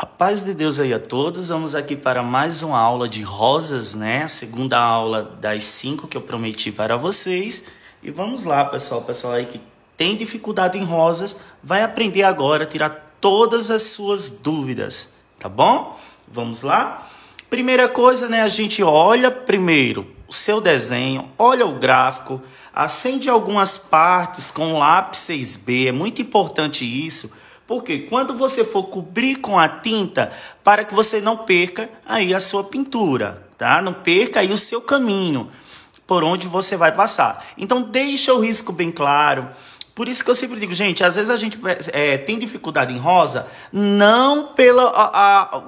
A paz de Deus aí a todos. Vamos aqui para mais uma aula de rosas, né? A segunda aula das cinco que eu prometi para vocês. E vamos lá, pessoal. Pessoal aí que tem dificuldade em rosas, vai aprender agora a tirar todas as suas dúvidas, tá bom? Vamos lá? Primeira coisa, né? A gente olha primeiro o seu desenho, olha o gráfico, acende algumas partes com lápis 6B. É muito importante isso porque quando você for cobrir com a tinta, para que você não perca aí a sua pintura, tá? Não perca aí o seu caminho por onde você vai passar. Então deixa o risco bem claro. Por isso que eu sempre digo, gente, às vezes a gente é, tem dificuldade em rosa, não pela, a, a,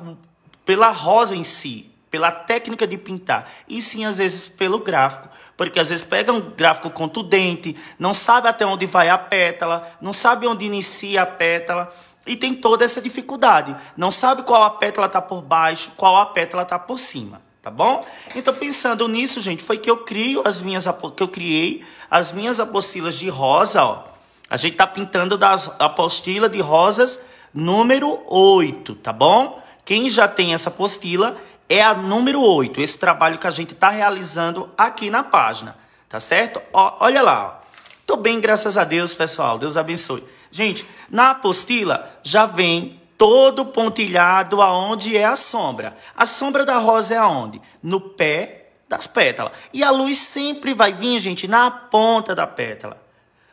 pela rosa em si, pela técnica de pintar, e sim às vezes pelo gráfico. Porque às vezes pega um gráfico contundente, não sabe até onde vai a pétala, não sabe onde inicia a pétala e tem toda essa dificuldade. Não sabe qual a pétala está por baixo, qual a pétala está por cima, tá bom? Então pensando nisso, gente, foi que eu crio as minhas que eu criei as minhas apostilas de rosa, ó. A gente tá pintando da apostila de rosas número 8, tá bom? Quem já tem essa apostila, é a número 8, esse trabalho que a gente está realizando aqui na página, tá certo? Ó, olha lá, ó. tô bem, graças a Deus, pessoal, Deus abençoe. Gente, na apostila já vem todo pontilhado aonde é a sombra. A sombra da rosa é aonde? No pé das pétalas. E a luz sempre vai vir, gente, na ponta da pétala.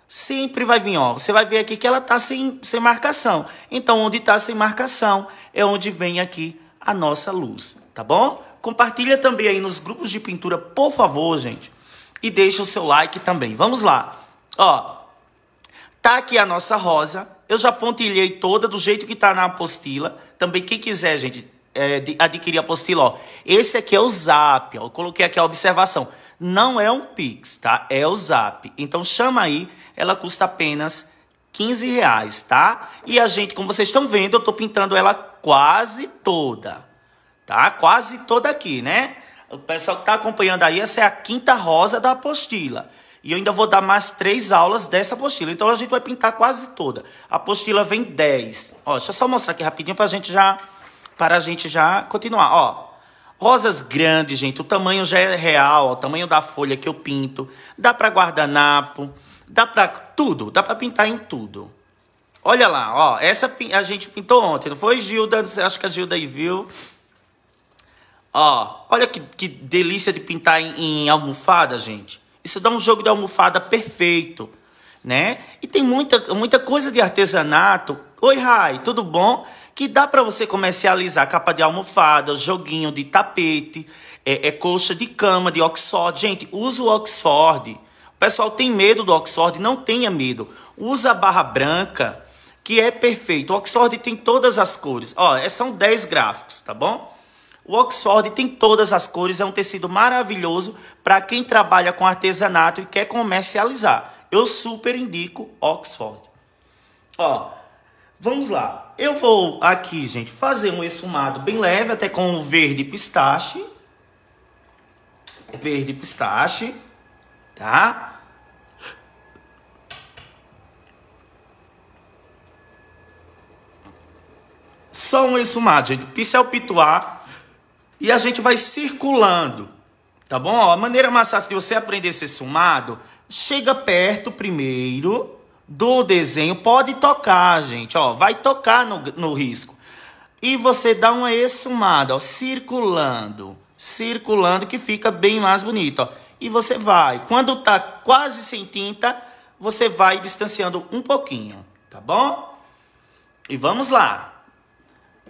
Sempre vai vir, ó. Você vai ver aqui que ela tá sem, sem marcação. Então, onde tá sem marcação é onde vem aqui a nossa luz, tá bom? Compartilha também aí nos grupos de pintura, por favor, gente. E deixa o seu like também. Vamos lá. Ó, tá aqui a nossa rosa. Eu já pontilhei toda do jeito que tá na apostila. Também quem quiser, gente, é, adquirir a apostila, ó. Esse aqui é o Zap, ó. Eu coloquei aqui a observação. Não é um Pix, tá? É o Zap. Então chama aí. Ela custa apenas 15 reais, tá? E a gente, como vocês estão vendo, eu tô pintando ela quase toda, tá? Quase toda aqui, né? O pessoal que está acompanhando aí, essa é a quinta rosa da apostila. E eu ainda vou dar mais três aulas dessa apostila. Então, a gente vai pintar quase toda. A apostila vem 10. Ó, deixa eu só mostrar aqui rapidinho para gente já, para a gente já continuar. Ó, rosas grandes, gente. O tamanho já é real, ó, o tamanho da folha que eu pinto. Dá para guardanapo, dá para tudo. Dá para pintar em tudo. Olha lá, ó. Essa a gente pintou ontem, não foi, Gilda? Acho que a Gilda aí viu. Ó, olha que, que delícia de pintar em, em almofada, gente. Isso dá um jogo de almofada perfeito, né? E tem muita, muita coisa de artesanato. Oi, Rai, tudo bom? Que dá para você comercializar capa de almofada, joguinho de tapete, é, é colcha de cama, de Oxford. Gente, usa o Oxford. O pessoal tem medo do Oxford, não tenha medo. Usa a barra branca que é perfeito. O Oxford tem todas as cores. Ó, é, são 10 gráficos, tá bom? O Oxford tem todas as cores, é um tecido maravilhoso para quem trabalha com artesanato e quer comercializar. Eu super indico Oxford. Ó, vamos lá. Eu vou aqui, gente, fazer um esfumado bem leve, até com o verde pistache. Verde pistache, tá? São um Mar, gente. Pincel pituar. E a gente vai circulando. Tá bom? Ó, a maneira mais fácil de você aprender esse sumado, chega perto primeiro do desenho. Pode tocar, gente. Ó, vai tocar no, no risco. E você dá uma exumada, ó, circulando. Circulando, que fica bem mais bonito, ó. E você vai. Quando tá quase sem tinta, você vai distanciando um pouquinho, tá bom? E vamos lá.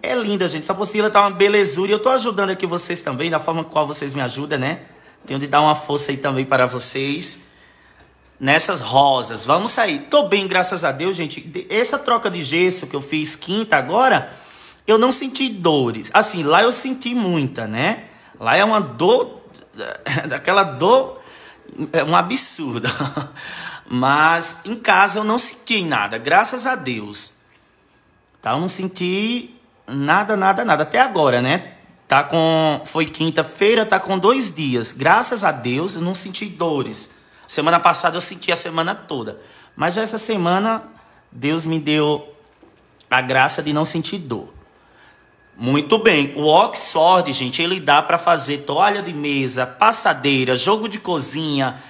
É linda, gente. Essa apostila tá uma belezura. E eu tô ajudando aqui vocês também, da forma qual vocês me ajudam, né? Tenho de dar uma força aí também para vocês. Nessas rosas. Vamos sair. Tô bem, graças a Deus, gente. Essa troca de gesso que eu fiz quinta agora, eu não senti dores. Assim, lá eu senti muita, né? Lá é uma dor... Daquela dor... É um absurdo. Mas em casa eu não senti nada, graças a Deus. Tá? Eu não senti Nada, nada, nada. Até agora, né? Tá com. Foi quinta-feira, tá com dois dias. Graças a Deus, eu não senti dores. Semana passada eu senti a semana toda. Mas já essa semana, Deus me deu a graça de não sentir dor. Muito bem. O Oxford, gente, ele dá para fazer toalha de mesa, passadeira, jogo de cozinha,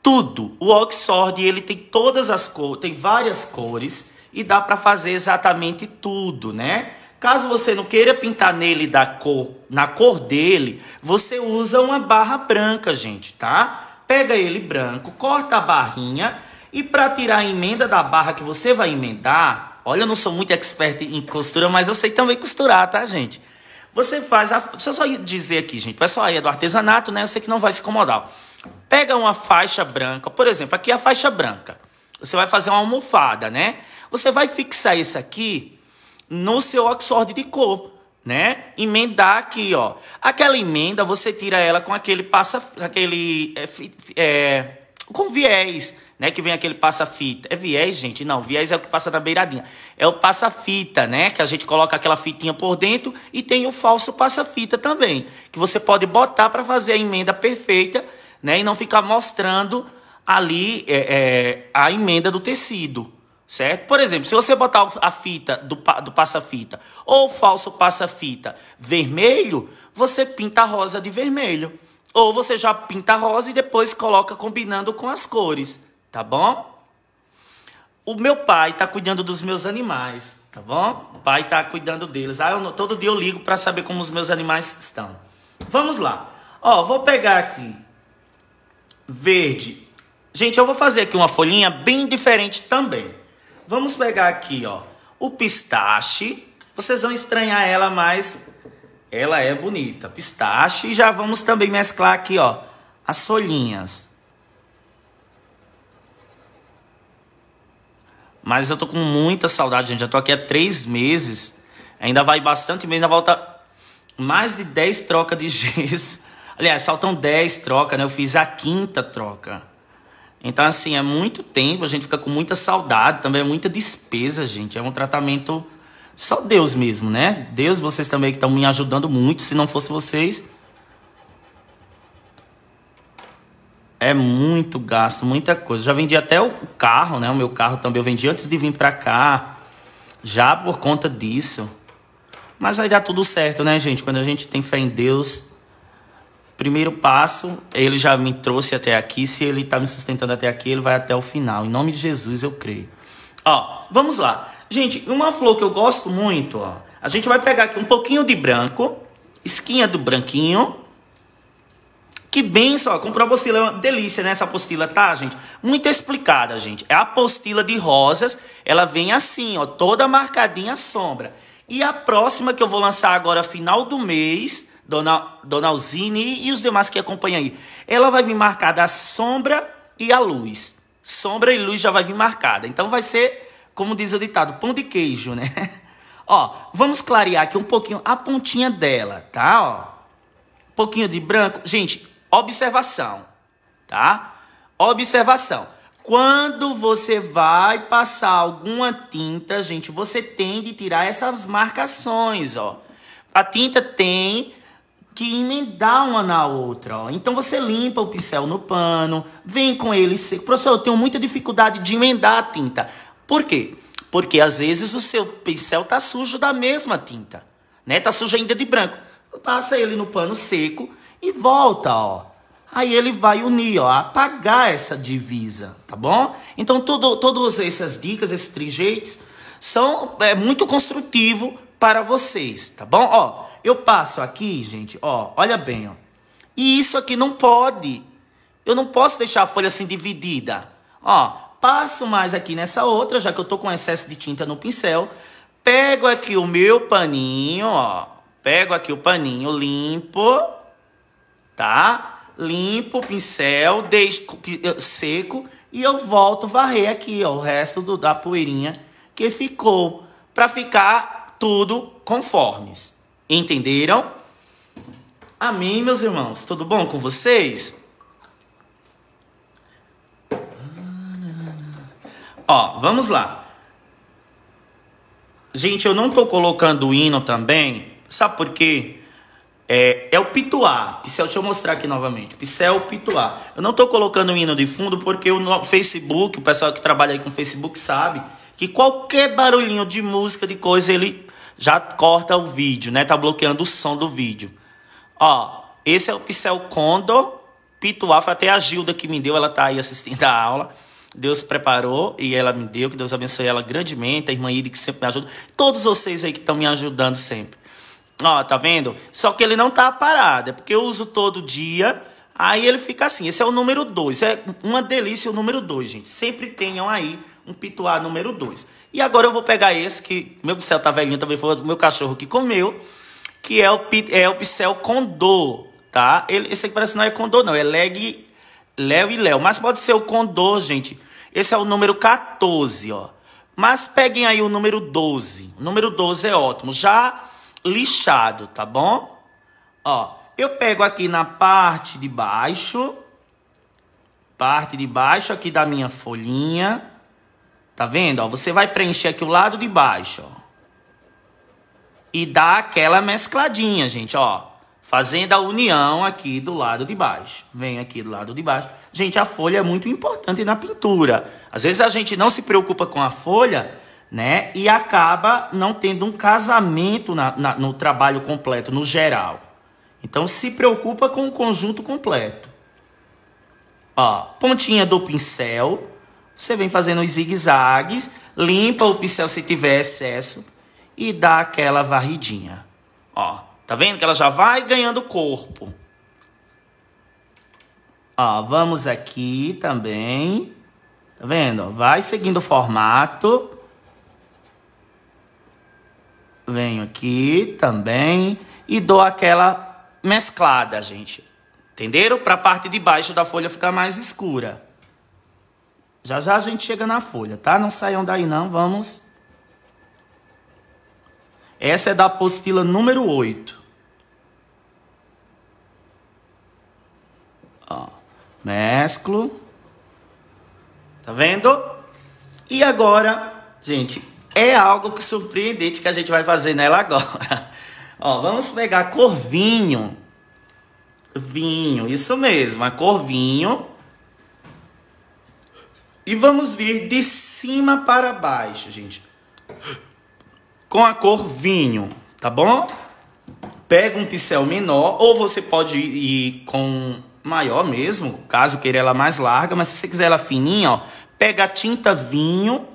tudo. O Oxford, ele tem todas as cores, tem várias cores e dá para fazer exatamente tudo, né? Caso você não queira pintar nele da cor, na cor dele, você usa uma barra branca, gente, tá? Pega ele branco, corta a barrinha e para tirar a emenda da barra que você vai emendar, olha, eu não sou muito expert em costura, mas eu sei também costurar, tá, gente? Você faz a. Deixa eu só dizer aqui, gente. O pessoal aí é do artesanato, né? Eu sei que não vai se incomodar. Pega uma faixa branca, por exemplo, aqui é a faixa branca. Você vai fazer uma almofada, né? Você vai fixar isso aqui no seu oxorde de cor, né? Emendar aqui, ó. Aquela emenda, você tira ela com aquele passa... Aquele... É, é, com viés, né? Que vem aquele passa-fita. É viés, gente? Não, viés é o que passa na beiradinha. É o passa-fita, né? Que a gente coloca aquela fitinha por dentro e tem o falso passa-fita também. Que você pode botar para fazer a emenda perfeita, né? E não ficar mostrando ali é, é, a emenda do tecido, certo? Por exemplo, se você botar a fita do, do passa-fita ou falso passa-fita vermelho, você pinta a rosa de vermelho. Ou você já pinta a rosa e depois coloca combinando com as cores, tá bom? O meu pai tá cuidando dos meus animais, tá bom? O pai tá cuidando deles. Ah, eu, todo dia eu ligo para saber como os meus animais estão. Vamos lá. Ó, vou pegar aqui verde. Gente, eu vou fazer aqui uma folhinha bem diferente também. Vamos pegar aqui, ó, o pistache. Vocês vão estranhar ela, mas ela é bonita. Pistache. E já vamos também mesclar aqui, ó, as folhinhas. Mas eu tô com muita saudade, gente. Já tô aqui há três meses. Ainda vai bastante mês. Ainda volta mais de 10 trocas de gesso. Aliás, faltam 10 trocas, né? Eu fiz a quinta troca. Então, assim, é muito tempo, a gente fica com muita saudade, também é muita despesa, gente. É um tratamento só Deus mesmo, né? Deus, vocês também que estão me ajudando muito. Se não fosse vocês. É muito gasto, muita coisa. Já vendi até o carro, né? O meu carro também eu vendi antes de vir pra cá. Já por conta disso. Mas aí dá tudo certo, né, gente? Quando a gente tem fé em Deus, primeiro passo, ele já me trouxe até aqui. Se ele está me sustentando até aqui, ele vai até o final. Em nome de Jesus, eu creio. Ó, vamos lá. Gente, uma flor que eu gosto muito, ó. A gente vai pegar aqui um pouquinho de branco, esquinha do branquinho. Que benção, ó. Comprou a apostila, é uma delícia, né? Essa apostila, tá, gente? Muito explicada, gente. É a apostila de rosas. Ela vem assim, ó, toda marcadinha a sombra. E a próxima que eu vou lançar agora, final do mês, Dona, Dona Alzine e os demais que acompanham aí. Ela vai vir marcada a sombra e a luz. Sombra e luz já vai vir marcada. Então vai ser, como diz o ditado, pão de queijo, né? Ó, vamos clarear aqui um pouquinho a pontinha dela, tá? Ó, um pouquinho de branco. Gente, observação, tá? Observação. Quando você vai passar alguma tinta, gente, você tem de tirar essas marcações, ó. A tinta tem que emendar uma na outra. Ó. Então você limpa o pincel no pano, vem com ele seco. Professor, eu tenho muita dificuldade de emendar a tinta. Por quê? Porque às vezes o seu pincel tá sujo da mesma tinta, né? Tá sujo ainda de branco. Passa ele no pano seco e volta, ó. Aí ele vai unir, ó, apagar essa divisa, tá bom? Então todo, todas essas dicas, esses trejeitos são é muito construtivo para vocês, tá bom? Ó, eu passo aqui, gente, ó, olha bem, ó. E isso aqui não pode. Eu não posso deixar a folha assim dividida. Ó, passo mais aqui nessa outra, já que eu tô com excesso de tinta no pincel. Pego aqui o meu paninho, ó. Pego aqui o paninho, limpo, tá? Limpo o pincel, deixo seco e eu volto varrer aqui, ó, o resto do, da poeirinha que ficou para ficar tudo conformes. Entenderam? Amém, meus irmãos. Tudo bom com vocês? Ó, vamos lá. Gente, eu não tô colocando o hino também, sabe por quê? É, é o pituá. Picel, deixa eu mostrar aqui novamente. Picel pituá. Eu não tô colocando o hino de fundo porque o Facebook, o pessoal que trabalha aí com Facebook sabe que qualquer barulhinho de música, de coisa, ele já corta o vídeo, né? Tá bloqueando o som do vídeo. Ó, esse é o pincel Condor Pituá. Foi até a Gilda que me deu, ela tá aí assistindo a aula. Deus preparou e ela me deu, que Deus abençoe ela grandemente, a irmã Iri que sempre me ajuda, todos vocês aí que estão me ajudando sempre. Ó, tá vendo? Só que ele não tá parado, é porque eu uso todo dia, aí ele fica assim, esse é o número 2, é uma delícia o número 2, gente. Sempre tenham aí um pituá número 2. E agora eu vou pegar esse, que, meu do céu, tá velhinho também, foi o meu cachorro que comeu, que é o, é o Picel Condor, tá? Ele, esse aqui parece que não é Condor, não, é Leg, Léo e Léo. Mas pode ser o Condor, gente. Esse é o número 14, ó. Mas peguem aí o número 12. O número 12 é ótimo, já lixado, tá bom? Ó, eu pego aqui na parte de baixo, parte de baixo aqui da minha folhinha, Tá vendo? Ó, você vai preencher aqui o lado de baixo, ó. E dá aquela mescladinha, gente, ó. Fazendo a união aqui do lado de baixo. Vem aqui do lado de baixo. Gente, a folha é muito importante na pintura. Às vezes a gente não se preocupa com a folha, né? E acaba não tendo um casamento na, na, no trabalho completo, no geral. Então se preocupa com o conjunto completo. Ó, pontinha do pincel você vem fazendo os zigue-zagues, limpa o pincel se tiver excesso e dá aquela varridinha. Ó, tá vendo que ela já vai ganhando corpo. Ó, vamos aqui também. Tá vendo? Vai seguindo o formato. Venho aqui também e dou aquela mesclada, gente. Entenderam? Para a parte de baixo da folha ficar mais escura. Já já a gente chega na folha, tá? Não saiam daí não, vamos. Essa é da apostila número 8. Ó, mesclo. Tá vendo? E agora, gente, é algo que surpreendente que a gente vai fazer nela agora. Ó, vamos pegar cor vinho. Vinho, isso mesmo, a cor vinho. E vamos vir de cima para baixo, gente. Com a cor vinho, tá bom? Pega um pincel menor, ou você pode ir com maior mesmo, caso queira ela mais larga, mas se você quiser ela fininha, ó, pega a tinta vinho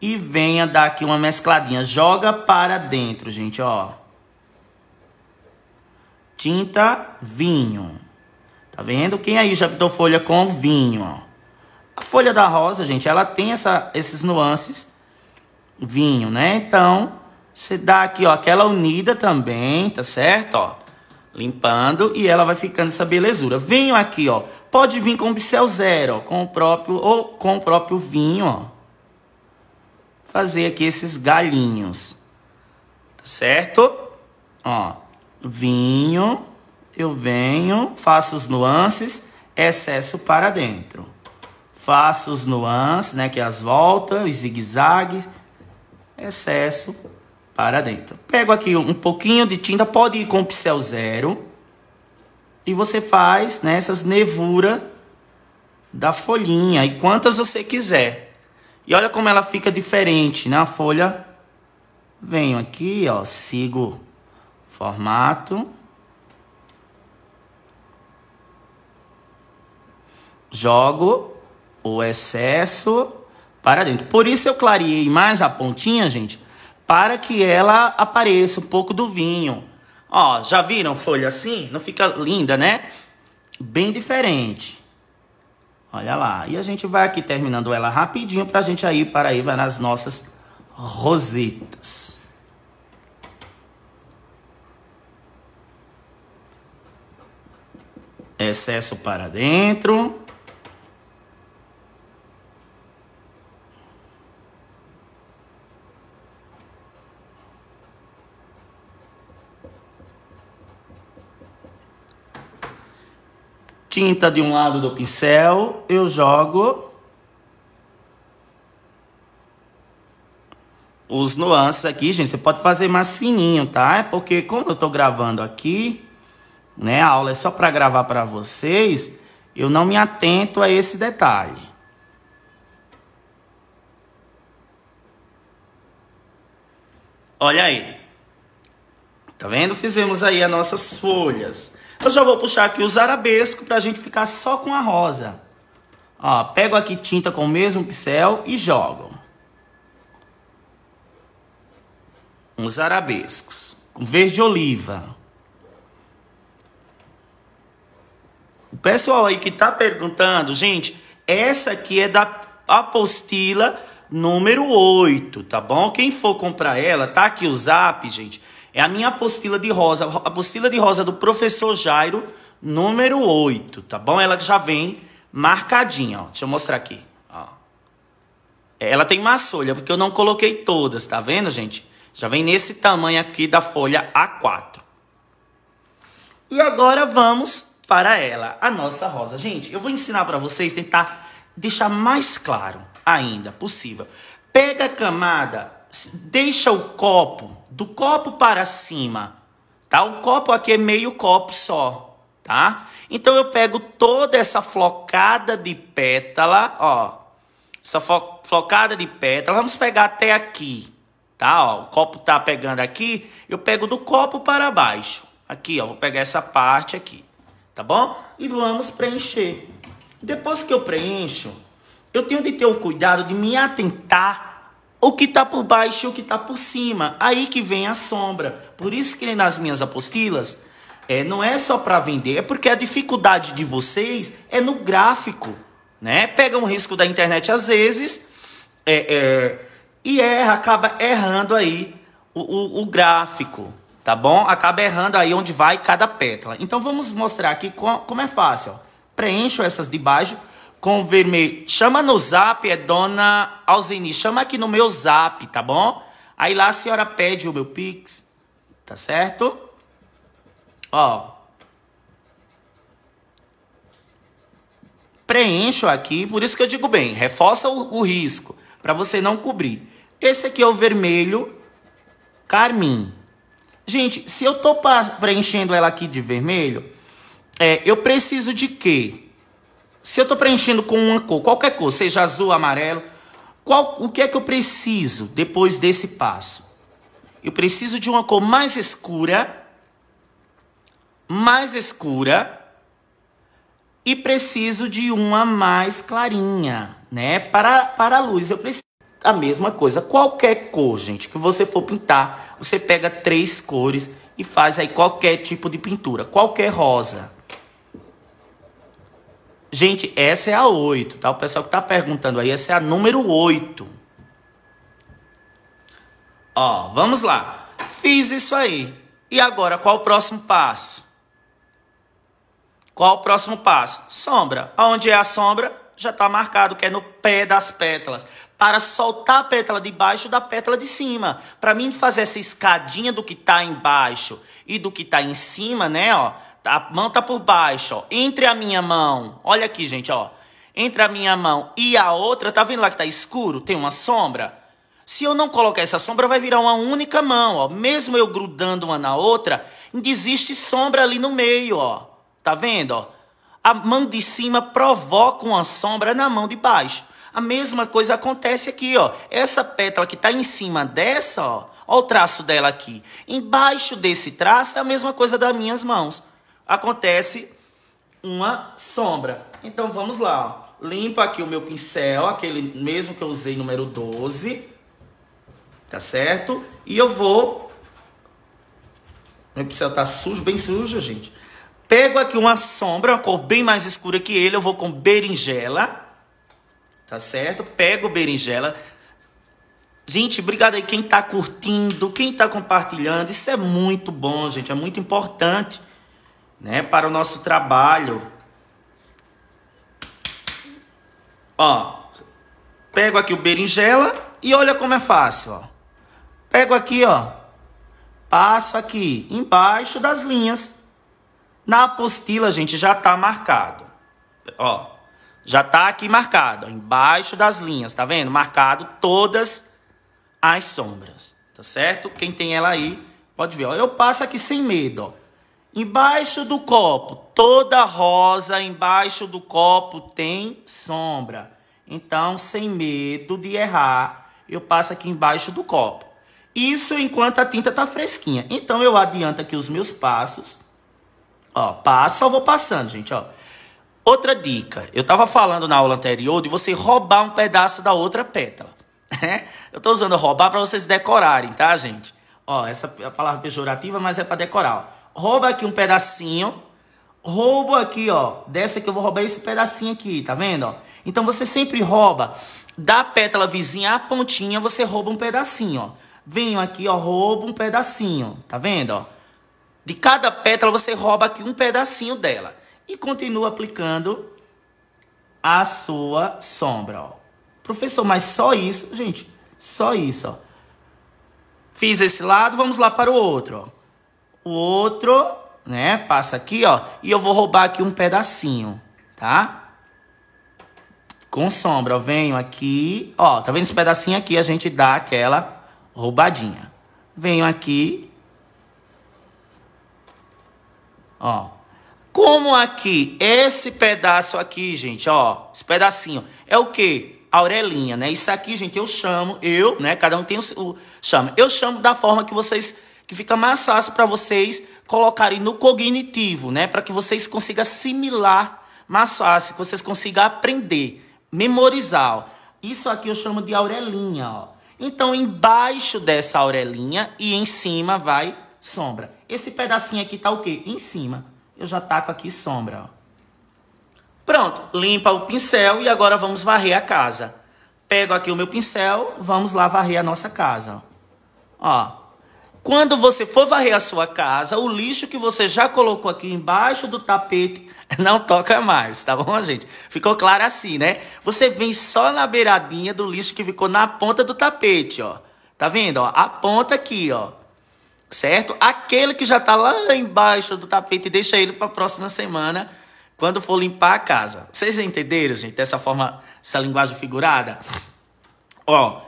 e venha dar aqui uma mescladinha. Joga para dentro, gente, ó. Tinta vinho. Tá vendo? Quem aí já pintou folha com vinho, ó. A folha da rosa, gente, ela tem essa, esses nuances vinho, né? Então, você dá aqui, ó, aquela unida também, tá certo? Ó, limpando e ela vai ficando essa belezura. Vinho aqui, ó, pode vir com o bisel zero, ó, com o próprio ou com o próprio vinho, ó. Fazer aqui esses galhinhos. Tá certo? Ó, vinho, eu venho, faço os nuances, excesso para dentro. Faça os nuances, né, que é as voltas, os zigue-zague, excesso para dentro. Pego aqui um pouquinho de tinta, pode ir com o pincel zero. E você faz nessas né, nevura da folhinha, e quantas você quiser. E olha como ela fica diferente, na né? folha venho aqui, ó, sigo formato. Jogo o excesso para dentro. Por isso eu clareei mais a pontinha, gente, para que ela apareça um pouco do vinho. Ó, já viram folha assim? Não fica linda, né? Bem diferente. Olha lá. E a gente vai aqui terminando ela rapidinho para a gente aí para aí vai nas nossas rosetas. Excesso para dentro. tinta de um lado do pincel, eu jogo os nuances aqui, gente. Você pode fazer mais fininho, tá? É porque como eu tô gravando aqui, né, a aula é só para gravar para vocês, eu não me atento a esse detalhe. Olha aí. Tá vendo? Fizemos aí as nossas folhas. Eu já vou puxar aqui os arabescos para a gente ficar só com a rosa. Ó, pego aqui tinta com o mesmo pincel e jogo. Uns arabescos. Com verde oliva. O pessoal aí que tá perguntando, gente, essa aqui é da apostila número 8, tá bom? Quem for comprar ela, tá aqui o zap, gente é a minha apostila de rosa, a apostila de rosa do professor Jairo, número 8, tá bom? Ela já vem marcadinha, ó. Deixa eu mostrar aqui, ó. É, ela tem maçolha, porque eu não coloquei todas, tá vendo, gente? Já vem nesse tamanho aqui da folha A4. E agora vamos para ela, a nossa rosa. Gente, eu vou ensinar para vocês, tentar deixar mais claro ainda possível. Pega a camada, deixa o copo do copo para cima, tá? O copo aqui é meio copo só, tá? Então eu pego toda essa flocada de pétala, ó, essa flocada de pétala, vamos pegar até aqui, tá? Ó, o copo tá pegando aqui, eu pego do copo para baixo, aqui, ó, vou pegar essa parte aqui, tá bom? E vamos preencher. Depois que eu preencho, eu tenho de ter o cuidado de me atentar o que está por baixo e o que está por cima. Aí que vem a sombra. Por isso que nas minhas apostilas é, não é só para vender, é porque a dificuldade de vocês é no gráfico. Né? Pega um risco da internet às vezes é, é, e erra, acaba errando aí o, o, o gráfico tá bom? Acaba errando aí onde vai cada pétala. Então vamos mostrar aqui como é fácil. Preencho essas de baixo com vermelho. Chama no zap, é dona Alzeni. Chama aqui no meu zap, tá bom? Aí lá a senhora pede o meu pix, tá certo? Ó. Preencho aqui, por isso que eu digo bem, reforça o, o risco, para você não cobrir. Esse aqui é o vermelho carmim. Gente, se eu tô preenchendo ela aqui de vermelho, é, eu preciso de quê? Se eu estou preenchendo com uma cor, qualquer cor, seja azul, amarelo, qual, o que é que eu preciso depois desse passo? Eu preciso de uma cor mais escura, mais escura, e preciso de uma mais clarinha, né? Para, para a luz, eu preciso a mesma coisa. Qualquer cor, gente, que você for pintar, você pega três cores e faz aí qualquer tipo de pintura, qualquer rosa. Gente, essa é a 8, tá? O pessoal que tá perguntando aí, essa é a número 8. Ó, vamos lá. Fiz isso aí. E agora, qual o próximo passo? Qual o próximo passo? Sombra. Onde é a sombra? Já está marcado que é no pé das pétalas. Para soltar a pétala de baixo da pétala de cima. Para mim fazer essa escadinha do que está embaixo e do que está em cima, né? Ó, Tá, a mão tá por baixo, ó. Entre a minha mão. Olha aqui, gente, ó. Entre a minha mão e a outra, tá vendo lá que tá escuro? Tem uma sombra? Se eu não colocar essa sombra, vai virar uma única mão, ó. Mesmo eu grudando uma na outra, ainda existe sombra ali no meio, ó. Tá vendo, ó? A mão de cima provoca uma sombra na mão de baixo. A mesma coisa acontece aqui, ó. Essa pétala que tá em cima dessa, ó. Olha o traço dela aqui. Embaixo desse traço é a mesma coisa das minhas mãos acontece uma sombra. Então vamos lá, ó. limpa aqui o meu pincel, aquele mesmo que eu usei número 12, tá certo? E eu vou, meu pincel tá sujo, bem sujo, gente. Pego aqui uma sombra, uma cor bem mais escura que ele, eu vou com berinjela, tá certo? Pego berinjela. Gente, obrigado aí quem tá curtindo, quem tá compartilhando, isso é muito bom, gente, é muito importante né, para o nosso trabalho. Ó, pego aqui o berinjela e olha como é fácil, ó. Pego aqui, ó, passo aqui embaixo das linhas. Na apostila, gente, já tá marcado. Ó, já tá aqui marcado, ó, embaixo das linhas, tá vendo? Marcado todas as sombras, tá certo? Quem tem ela aí, pode ver, ó. Eu passo aqui sem medo, ó. Embaixo do copo, toda rosa embaixo do copo tem sombra. Então, sem medo de errar, eu passo aqui embaixo do copo. Isso enquanto a tinta tá fresquinha. Então, eu adianto aqui os meus passos. Ó, passo, só vou passando, gente, ó. Outra dica. Eu tava falando na aula anterior de você roubar um pedaço da outra pétala. É? eu tô usando roubar para vocês decorarem, tá, gente? Ó, essa é a palavra pejorativa, mas é para decorar, ó rouba aqui um pedacinho, roubo aqui, ó, dessa que eu vou roubar esse pedacinho aqui, tá vendo, ó? Então você sempre rouba da pétala vizinha à pontinha, você rouba um pedacinho, ó. Venho aqui, ó, roubo um pedacinho, tá vendo, ó? De cada pétala você rouba aqui um pedacinho dela e continua aplicando a sua sombra, ó. Professor, mas só isso, gente, só isso, ó. Fiz esse lado, vamos lá para o outro, ó o outro, né? Passa aqui, ó. E eu vou roubar aqui um pedacinho, tá? Com sombra, eu venho aqui, ó. Tá vendo esse pedacinho aqui? A gente dá aquela roubadinha. Venho aqui. Ó. Como aqui, esse pedaço aqui, gente, ó. Esse pedacinho é o quê? Aurelinha, né? Isso aqui, gente, eu chamo, eu, né? Cada um tem o, o chama. Eu chamo da forma que vocês que fica mais fácil para vocês colocarem no cognitivo, né? Para que vocês consigam assimilar mais fácil, que vocês consigam aprender, memorizar. Ó. Isso aqui eu chamo de aurelinha, ó. Então, embaixo dessa aurelinha e em cima vai sombra. Esse pedacinho aqui tá o quê? Em cima. Eu já taco aqui sombra, ó. Pronto, limpa o pincel e agora vamos varrer a casa. Pego aqui o meu pincel, vamos lá varrer a nossa casa. Ó, quando você for varrer a sua casa, o lixo que você já colocou aqui embaixo do tapete não toca mais, tá bom, gente? Ficou claro assim, né? Você vem só na beiradinha do lixo que ficou na ponta do tapete, ó. Tá vendo, ó? A ponta aqui, ó. Certo? Aquele que já tá lá embaixo do tapete, deixa ele para a próxima semana, quando for limpar a casa. Vocês entenderam, gente, dessa forma, essa linguagem figurada? Ó,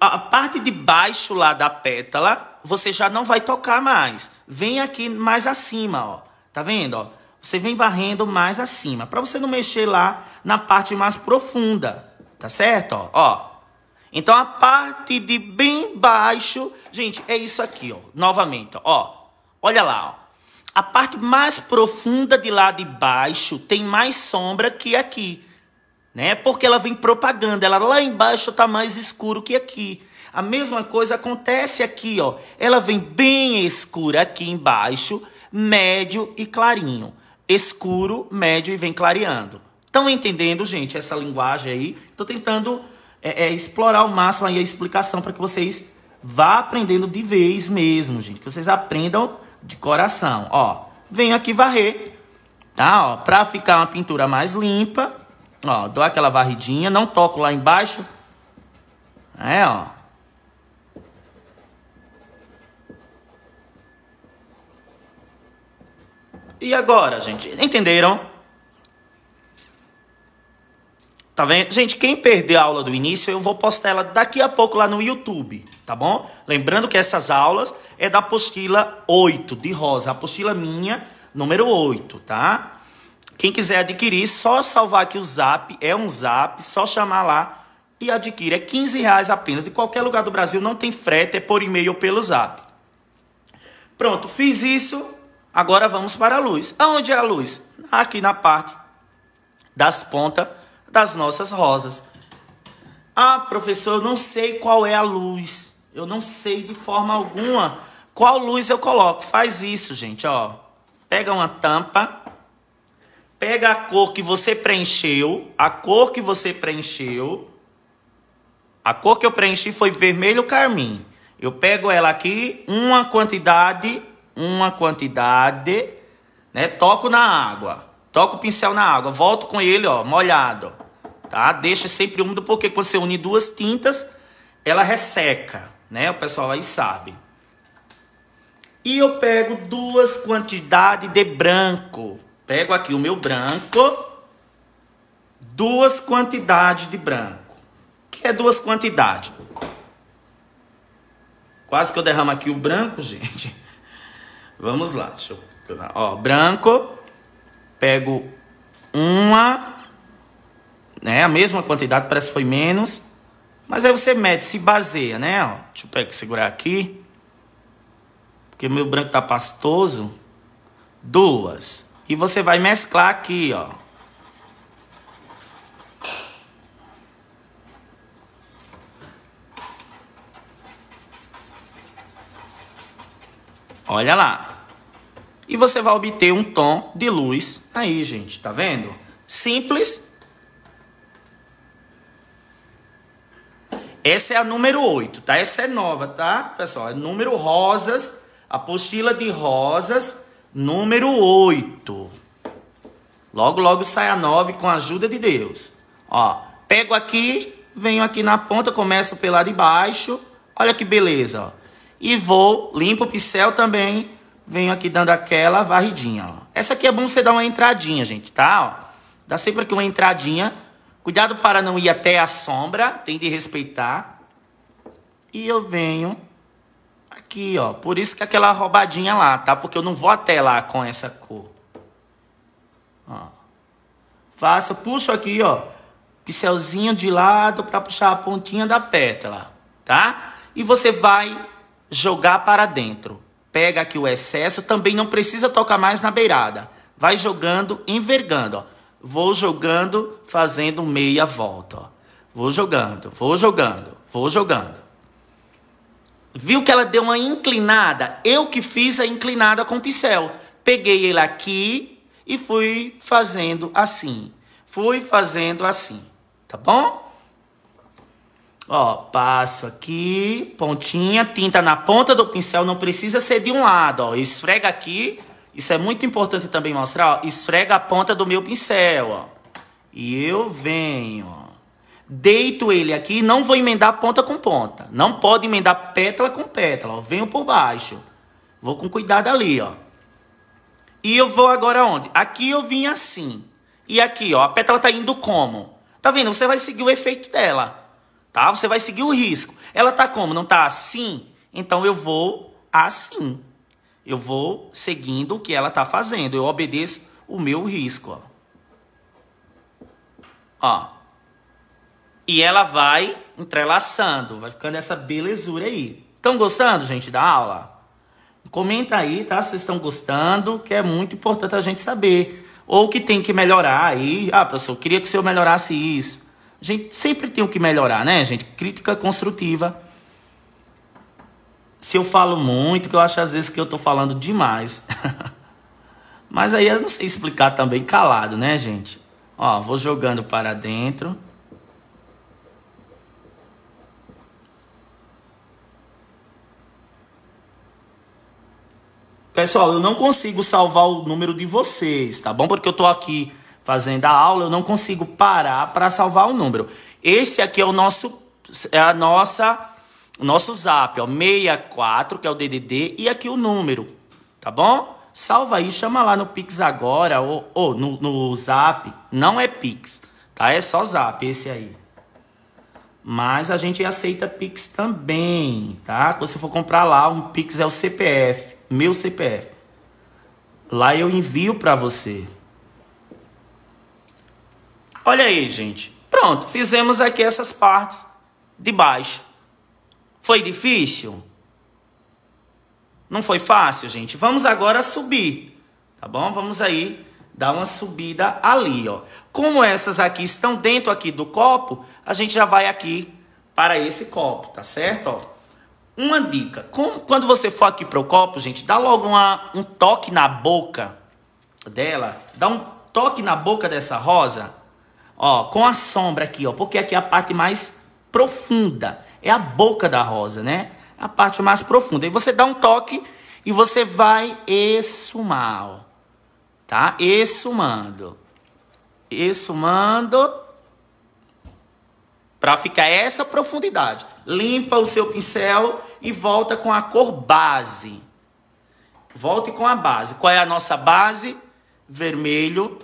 a parte de baixo lá da pétala você já não vai tocar mais. Vem aqui mais acima, ó. Tá vendo, ó? Você vem varrendo mais acima, para você não mexer lá na parte mais profunda, tá certo? Ó, ó. Então a parte de bem baixo, gente, é isso aqui, ó. Novamente, ó. Olha lá, ó. A parte mais profunda de lá de baixo tem mais sombra que aqui, né? Porque ela vem propagando, ela lá embaixo tá mais escuro que aqui. A mesma coisa acontece aqui, ó. Ela vem bem escura aqui embaixo, médio e clarinho. Escuro, médio e vem clareando. Estão entendendo, gente, essa linguagem aí? Estou tentando é, é, explorar ao máximo aí a explicação para que vocês vá aprendendo de vez mesmo, gente. Que vocês aprendam de coração. Ó, venho aqui varrer, tá? Ó, pra ficar uma pintura mais limpa, ó, dou aquela varridinha, não toco lá embaixo. É, ó. E agora, gente? Entenderam? Tá vendo? Gente, quem perder a aula do início, eu vou postar ela daqui a pouco lá no YouTube, tá bom? Lembrando que essas aulas é da apostila 8 de Rosa, apostila minha, número 8, tá? Quem quiser adquirir, só salvar aqui o zap, é um zap, só chamar lá e adquire. É 15 reais apenas, de qualquer lugar do Brasil, não tem frete, é por e-mail ou pelo zap. Pronto, fiz isso, Agora vamos para a luz. Aonde é a luz? Aqui na parte das pontas das nossas rosas. Ah, professor, eu não sei qual é a luz. Eu não sei de forma alguma qual luz eu coloco. Faz isso, gente, ó. Pega uma tampa, pega a cor que você preencheu, a cor que você preencheu. A cor que eu preenchi foi vermelho carmim. Eu pego ela aqui, uma quantidade uma quantidade, né? Toco na água, toco o pincel na água, volto com ele, ó, molhado, tá? Deixa sempre úmido porque quando você une duas tintas, ela resseca, né? O pessoal aí sabe. E eu pego duas quantidades de branco. Pego aqui o meu branco, duas quantidades de branco. que é duas quantidades? Quase que eu derramo aqui o branco, gente. Vamos lá, deixa eu... Ó, branco, pego uma, né, a mesma quantidade, parece que foi menos, mas aí você mede, se baseia, né, ó, deixa eu pegar, segurar aqui, porque meu branco tá pastoso, duas, e você vai mesclar aqui, ó, Olha lá. E você vai obter um tom de luz aí, gente. Tá vendo? Simples. Essa é a número 8, tá? Essa é nova, tá, pessoal? É número rosas, apostila de rosas, número 8. Logo, logo sai a 9 com a ajuda de Deus. Ó, pego aqui, venho aqui na ponta, começo pela de baixo. Olha que beleza, ó e vou, limpo o pincel também, venho aqui dando aquela varridinha, ó. Essa aqui é bom você dar uma entradinha, gente, tá? Ó, dá sempre aqui uma entradinha. Cuidado para não ir até a sombra, tem de respeitar. E eu venho aqui, ó. Por isso que aquela roubadinha lá, tá? Porque eu não vou até lá com essa cor. Ó. Faço, puxo aqui, ó. Pincelzinho de lado para puxar a pontinha da pétala, tá? E você vai jogar para dentro. Pega aqui o excesso, também não precisa tocar mais na beirada. Vai jogando, envergando, ó. Vou jogando, fazendo meia volta, ó. Vou jogando, vou jogando, vou jogando. Viu que ela deu uma inclinada? Eu que fiz a inclinada com o pincel. Peguei ele aqui e fui fazendo assim. Fui fazendo assim, tá bom? Ó, passo aqui, pontinha, tinta na ponta do pincel, não precisa ser de um lado, ó. Esfrega aqui, isso é muito importante também mostrar, ó. Esfrega a ponta do meu pincel, ó. E eu venho, ó. Deito ele aqui, não vou emendar ponta com ponta. Não pode emendar pétala com pétala, ó. Venho por baixo. Vou com cuidado ali, ó. E eu vou agora onde? Aqui eu vim assim. E aqui, ó, a pétala tá indo como? Tá vendo? Você vai seguir o efeito dela tá? Você vai seguir o risco. Ela tá como? Não tá assim? Então eu vou assim. Eu vou seguindo o que ela tá fazendo. Eu obedeço o meu risco, ó. ó. E ela vai entrelaçando, vai ficando essa belezura aí. Estão gostando, gente, da aula? Comenta aí, tá? Se estão gostando, que é muito importante a gente saber. Ou que tem que melhorar aí. Ah, professor, eu queria que o senhor melhorasse isso. A gente sempre tem o que melhorar, né, gente? Crítica construtiva. Se eu falo muito, que eu acho às vezes que eu tô falando demais. Mas aí eu não sei explicar também calado, né, gente? Ó, vou jogando para dentro. Pessoal, eu não consigo salvar o número de vocês, tá bom? Porque eu tô aqui fazendo a aula, eu não consigo parar para salvar o número. Esse aqui é o nosso é a nossa o nosso Zap, ó, 64, que é o DDD, e aqui o número, tá bom? Salva aí, chama lá no Pix agora ou, ou no, no Zap, não é Pix, tá? É só Zap esse aí. Mas a gente aceita Pix também, tá? Quando você for comprar lá, um Pix é o CPF, meu CPF. Lá eu envio para você. Olha aí, gente. Pronto, fizemos aqui essas partes de baixo. Foi difícil? Não foi fácil, gente? Vamos agora subir, tá bom? Vamos aí dar uma subida ali, ó. Como essas aqui estão dentro aqui do copo, a gente já vai aqui para esse copo, tá certo? Ó, uma dica, com, quando você for aqui para o copo, gente, dá logo uma, um toque na boca dela, dá um toque na boca dessa rosa, Ó, com a sombra aqui, ó, porque aqui é a parte mais profunda, é a boca da rosa, né? É a parte mais profunda. E você dá um toque e você vai exumar, ó, tá? Exumando. Exumando para ficar essa profundidade. Limpa o seu pincel e volta com a cor base. Volte com a base. Qual é a nossa base? Vermelho,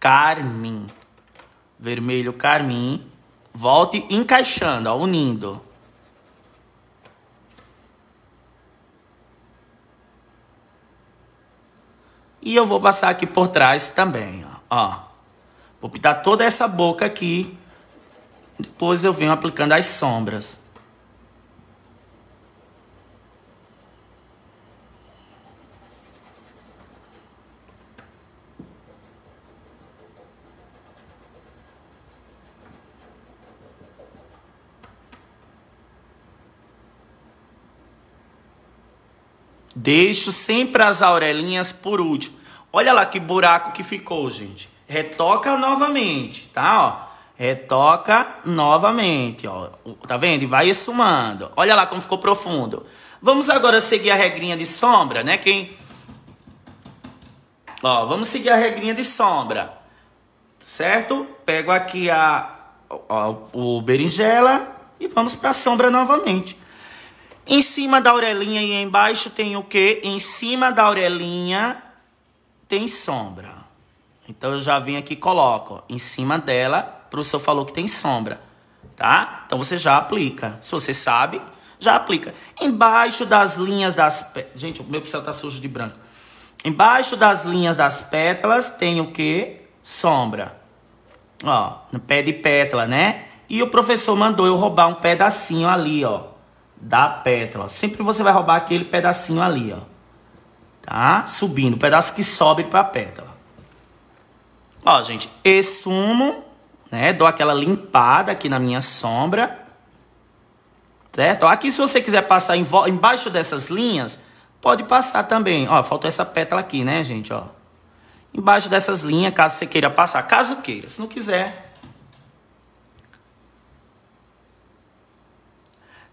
carmim vermelho carmim. Volte encaixando, ó, unindo. E eu vou passar aqui por trás também, ó. ó. Vou pintar toda essa boca aqui. Depois eu venho aplicando as sombras. Deixo sempre as aurelinhas por último. Olha lá que buraco que ficou, gente. Retoca novamente, tá? Ó, retoca novamente, ó. Tá vendo? E vai sumando. Olha lá como ficou profundo. Vamos agora seguir a regrinha de sombra, né? Quem... Ó, vamos seguir a regrinha de sombra. Certo? Pego aqui a, o berinjela e vamos para a sombra novamente. Em cima da orelhinha e embaixo tem o quê? Em cima da orelhinha tem sombra. Então eu já vim aqui e coloco ó, em cima dela. O professor falou que tem sombra, tá? Então você já aplica. Se você sabe, já aplica. Embaixo das linhas das... Pe... Gente, o meu pincel tá sujo de branco. Embaixo das linhas das pétalas tem o quê? Sombra. Ó, no pé de pétala, né? E o professor mandou eu roubar um pedacinho ali, ó da pétala. Sempre você vai roubar aquele pedacinho ali, ó. Tá? Subindo, o pedaço que sobe para a pétala. Ó, gente, exumo, né? Dou aquela limpada aqui na minha sombra. Certo? aqui se você quiser passar em embaixo dessas linhas, pode passar também. Ó, faltou essa pétala aqui, né, gente, ó. Embaixo dessas linhas, caso você queira passar. Caso queira, se não quiser,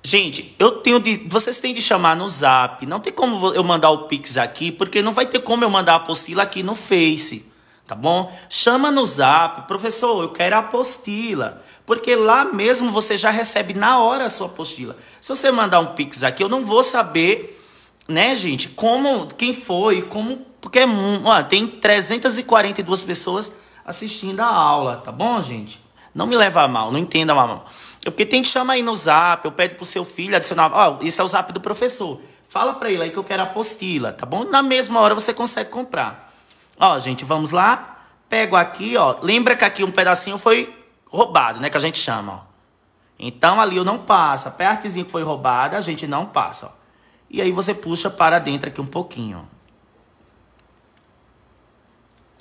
Gente, eu tenho de. Vocês têm de chamar no zap. Não tem como eu mandar o Pix aqui, porque não vai ter como eu mandar a apostila aqui no Face. Tá bom? Chama no zap, professor, eu quero a apostila. Porque lá mesmo você já recebe na hora a sua apostila. Se você mandar um Pix aqui, eu não vou saber, né, gente, como, quem foi, como. Porque é ó, tem 342 pessoas assistindo a aula, tá bom, gente? Não me leva a mal, não entenda a mal. Porque tem que chamar aí no zap, eu pede pro seu filho adicionar. Ó, oh, isso é o zap do professor. Fala para ele aí que eu quero apostila, tá bom? Na mesma hora você consegue comprar. Ó, gente, vamos lá. Pego aqui, ó. Lembra que aqui um pedacinho foi roubado, né? Que a gente chama, ó. Então ali eu não passo. A partezinha que foi roubada, a gente não passa, ó. E aí você puxa para dentro aqui um pouquinho.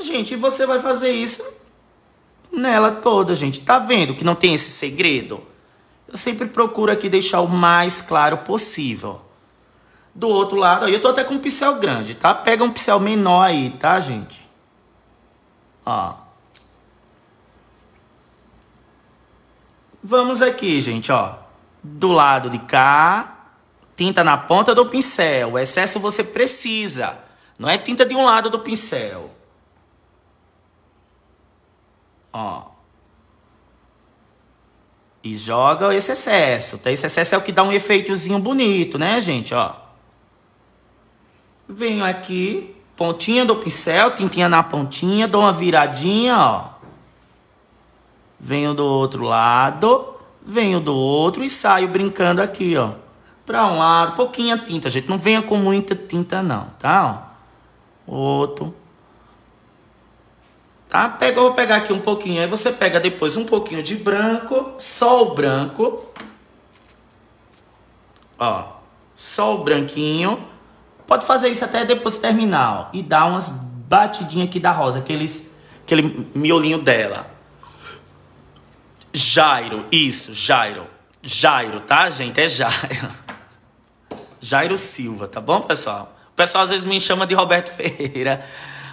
Gente, você vai fazer isso nela toda, gente. Tá vendo que não tem esse segredo? Eu sempre procuro aqui deixar o mais claro possível. Do outro lado, aí eu tô até com um pincel grande, tá? Pega um pincel menor aí, tá, gente? Ó. Vamos aqui, gente, ó. Do lado de cá, tinta na ponta do pincel. O excesso você precisa. Não é tinta de um lado do pincel. Ó. E joga esse excesso. Esse então, excesso é o que dá um efeitozinho bonito, né, gente? Ó. Venho aqui, pontinha do pincel, tintinha na pontinha, dou uma viradinha, ó. Venho do outro lado, venho do outro e saio brincando aqui, ó. Pra um lado, pouquinha tinta, gente. Não venha com muita tinta, não, tá? Ó. Outro. Tá? Pega, eu vou pegar aqui um pouquinho. Aí você pega depois um pouquinho de branco, só o branco. Ó, só o branquinho. Pode fazer isso até depois terminar, ó, E dar umas batidinhas aqui da rosa, aqueles, aquele miolinho dela. Jairo, isso, Jairo. Jairo, tá, gente? É Jairo. Jairo Silva, tá bom, pessoal? O pessoal às vezes me chama de Roberto Ferreira.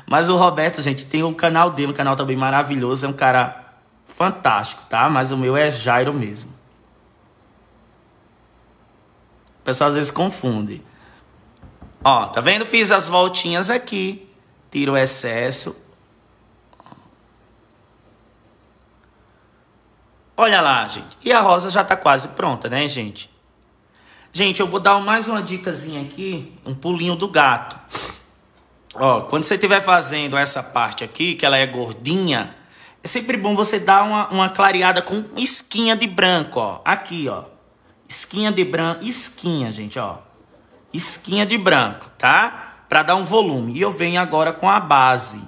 Mas o Roberto, gente, tem o um canal dele, um canal também maravilhoso, é um cara fantástico, tá? Mas o meu é Jairo mesmo. O pessoal às vezes confunde. Ó, tá vendo? Fiz as voltinhas aqui. Tiro o excesso. Olha lá, gente. E a rosa já tá quase pronta, né, gente? Gente, eu vou dar mais uma dicasinha aqui. Um pulinho do gato. Ó, quando você estiver fazendo essa parte aqui, que ela é gordinha, é sempre bom você dar uma, uma clareada com esquinha de branco, ó. Aqui, ó. Esquinha de branco, esquinha, gente, ó. Esquinha de branco, tá? Pra dar um volume. E eu venho agora com a base,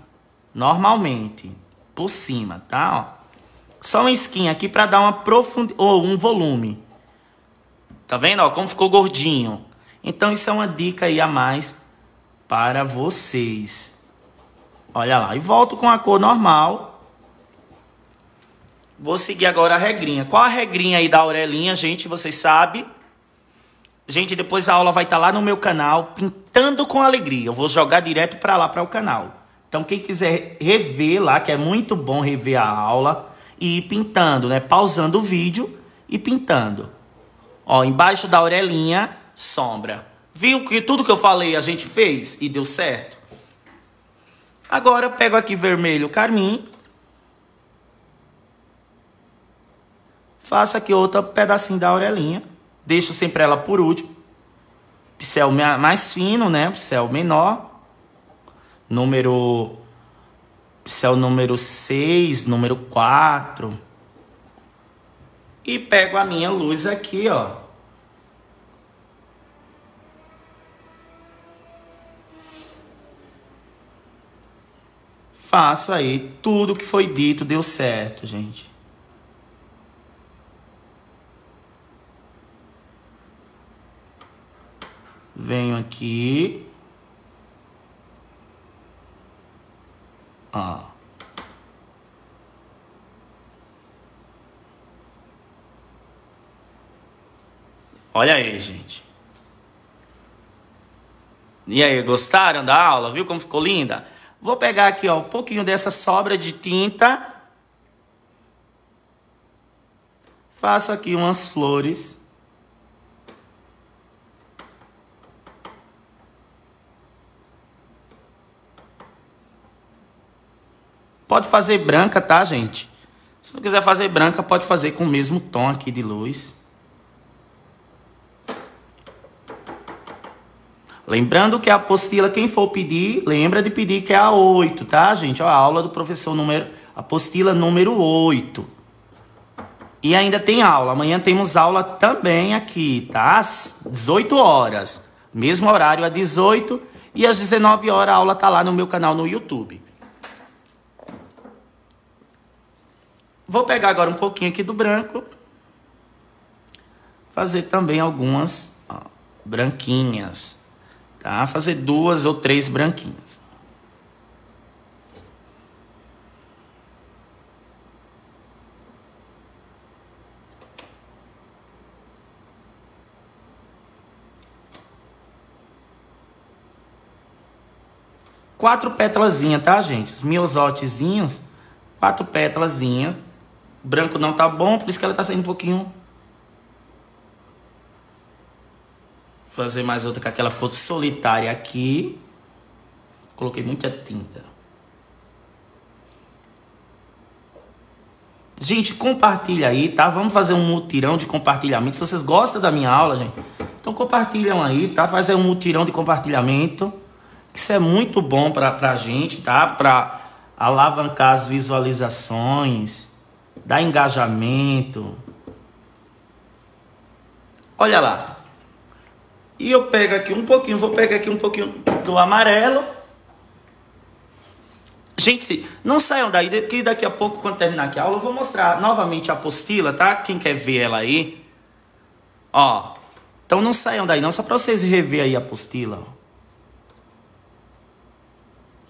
normalmente, por cima, tá? Ó. Só uma esquinha aqui pra dar uma profundidade, ou um volume. Tá vendo, ó, como ficou gordinho? Então isso é uma dica aí a mais para vocês. Olha lá, e volto com a cor normal. Vou seguir agora a regrinha. Qual a regrinha aí da Aurelinha, gente? Vocês sabem? Gente, depois a aula vai estar tá lá no meu canal, Pintando com Alegria. Eu vou jogar direto para lá, para o canal. Então, quem quiser rever lá, que é muito bom rever a aula, e ir pintando, né? Pausando o vídeo e pintando. Ó, embaixo da orelhinha, sombra. Viu que tudo que eu falei a gente fez e deu certo? Agora eu pego aqui vermelho carmim. Faço aqui outro pedacinho da orelhinha. Deixo sempre ela por último. Pincel mais fino, né? Pincel menor. Número... Pincel número 6, número 4. E pego a minha luz aqui, ó. Faça aí. Tudo que foi dito deu certo, gente. Venho aqui. Ó. Olha aí, gente. E aí, gostaram da aula? Viu como ficou linda? Vou pegar aqui, ó, um pouquinho dessa sobra de tinta. Faço aqui umas flores. Pode fazer branca, tá, gente? Se não quiser fazer branca, pode fazer com o mesmo tom aqui de luz. Lembrando que a apostila, quem for pedir, lembra de pedir que é a 8, tá, gente? Ó, a aula do professor número... Apostila número 8. E ainda tem aula. Amanhã temos aula também aqui, tá? Às 18 horas. Mesmo horário, às 18. E às 19 horas a aula tá lá no meu canal no YouTube. Vou pegar agora um pouquinho aqui do branco. Fazer também algumas ó, branquinhas tá? Fazer duas ou três branquinhas. Quatro pétalazinhas, tá, gente? Os miosotezinhos, quatro pétalazinhas. Branco não tá bom, por isso que ela tá saindo um pouquinho fazer mais outra com aquela ficou solitária aqui. Coloquei muita tinta. Gente, compartilha aí, tá? Vamos fazer um mutirão de compartilhamento. Se vocês gostam da minha aula, gente, então compartilham aí, tá? Fazer um mutirão de compartilhamento. Isso é muito bom pra, pra gente, tá? Pra alavancar as visualizações, dar engajamento. Olha lá, e eu pego aqui um pouquinho, vou pegar aqui um pouquinho do amarelo. Gente, não saiam daí, que daqui a pouco, quando terminar aqui a aula, eu vou mostrar novamente a apostila, tá? Quem quer ver ela aí. Ó, então não saiam daí não, só para vocês rever aí a apostila.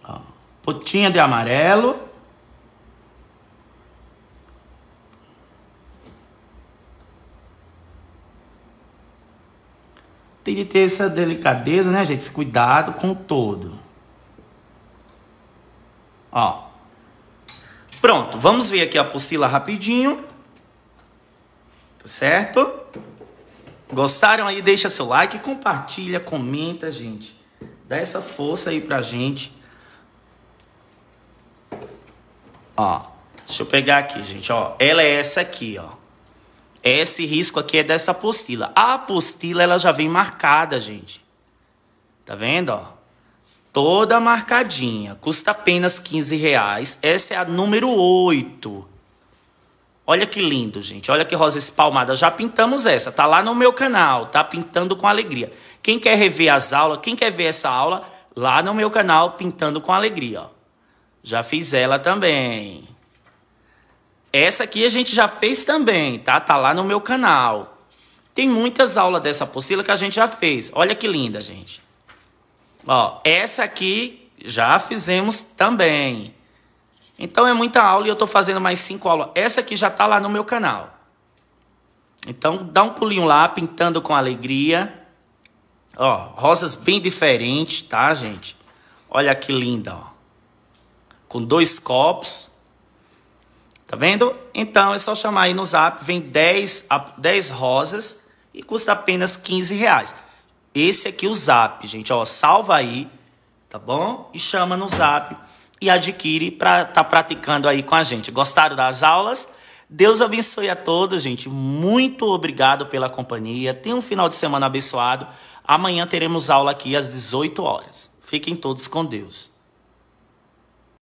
Ó. Potinha de amarelo. Tem de ter essa delicadeza, né, gente? Esse cuidado com todo. Ó. Pronto, vamos ver aqui a apostila rapidinho. Tá certo? Gostaram aí? Deixa seu like, compartilha, comenta, gente. Dá essa força aí pra gente. Ó, deixa eu pegar aqui, gente, ó. Ela é essa aqui, ó. Esse risco aqui é dessa apostila. A apostila ela já vem marcada, gente. Tá vendo, ó? Toda marcadinha. Custa apenas 15 reais. Essa é a número 8. Olha que lindo, gente. Olha que rosa espalmada. Já pintamos essa. Tá lá no meu canal. Tá pintando com alegria. Quem quer rever as aulas, quem quer ver essa aula, lá no meu canal Pintando com Alegria. Ó. Já fiz ela também. Essa aqui a gente já fez também, tá? Tá lá no meu canal. Tem muitas aulas dessa apostila que a gente já fez. Olha que linda, gente. Ó, essa aqui já fizemos também. Então é muita aula e eu tô fazendo mais cinco aulas. Essa aqui já tá lá no meu canal. Então dá um pulinho lá, pintando com alegria. Ó, rosas bem diferentes, tá, gente? Olha que linda, ó. Com dois copos. Tá vendo? Então é só chamar aí no zap, vem 10, 10 rosas e custa apenas 15 reais. Esse aqui é o zap, gente, ó, salva aí, tá bom? E chama no zap e adquire para estar tá praticando aí com a gente. Gostaram das aulas? Deus abençoe a todos, gente. Muito obrigado pela companhia. Tenha um final de semana abençoado. Amanhã teremos aula aqui às 18 horas. Fiquem todos com Deus.